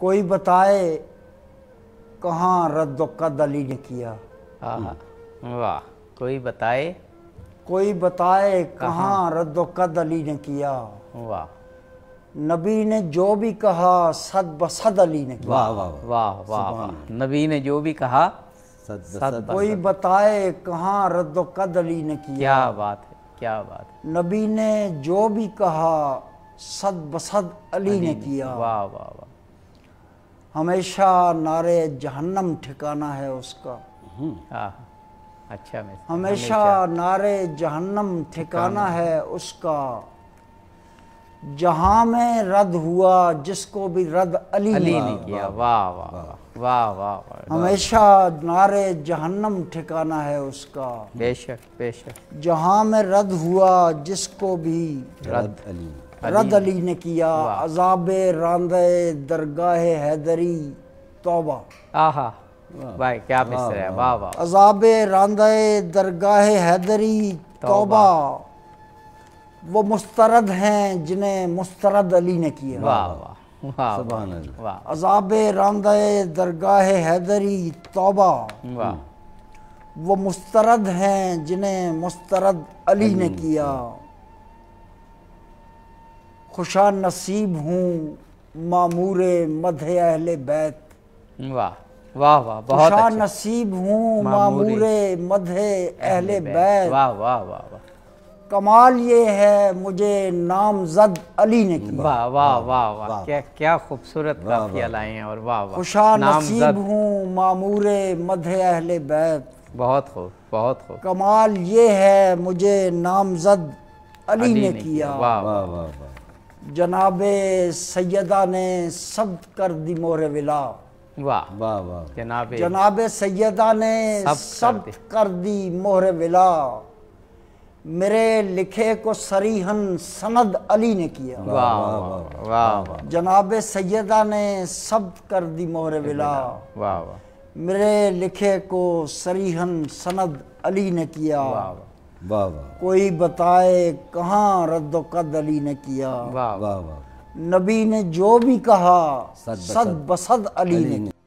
कोई बताए कहाँ रद्द का दली ने किया हाँ, हाँ। वाह कोई बताए कोई बताए कहाँ रद्द का दली ने किया वाह नबी ने जो भी कहा सद बसद अली ने किया वाह वाह वाह वाह नबी ने जो भी कहा सद सद कोई बताए कहाँ रद्द कद अली ने किया क्या बात है क्या बात है नबी ने जो भी कहा सद बसद अली ने किया वाह वाह वाह हमेशा नारे जहन्नम ठिकाना है उसका आ, हम्म। हाँ, अच्छा में हमेशा, हमेशा नारे जहन्नम ठिकाना है उसका जहाँ में रद्द हुआ जिसको भी रद्द अली, अली ने किया वाह वाह वाह वाह हमेशा नारे जहन्नम ठिकाना है उसका बेशक बेशक जहां में रद्द हुआ जिसको भी रद्द अली रद अली ने किया अजाब रांद दरगाह हैदरी तोबा आहा भाई क्या मिस्र है वाह वाह अजाब रांद दरगाह हैदरी तोबा वो मुस्तरद हैं जिन्हें मुस्तरद अली ने किया वाह वाह अजाब रांद दरगाह हैदरी तोबा वो मुस्तरद हैं जिन्हें मुस्तरद अली ने किया खुशा नसीब हूँ मामूर मध अहल बैत वाह वाह वाह बहुत खुशा अच्छा। नसीब हूँ मामूर मध अहल बैत वाह वाह वाह वाह कमाल ये है मुझे नामजद अली ने किया वाह वाह वाह वाह क्या क्या खूबसूरत काफिया लाए हैं और वाह वाह खुशा नसीब हूँ मामूर मध अहल बैत बहुत खूब बहुत खूब कमाल ये है मुझे नामजद अली, अली ने, ने किया वाह वाह वाह जनाब सैदा ने सब कर दी मोरे विला वाह वाह वाह जनाब जनाब सैदा ने सब, सब कर, दी। कर दी मोरे विला मेरे लिखे को सरीहन सनद अली ने किया वाह वाह वाह जनाब सैदा ने सब कर दी मोहर विला वाह वाह मेरे लिखे को सरीहन सनद अली ने किया वाह वाह कोई बताए कहाँ रद्द कद अली ने किया वाह वाह नबी ने जो भी कहा सद बसद अली ने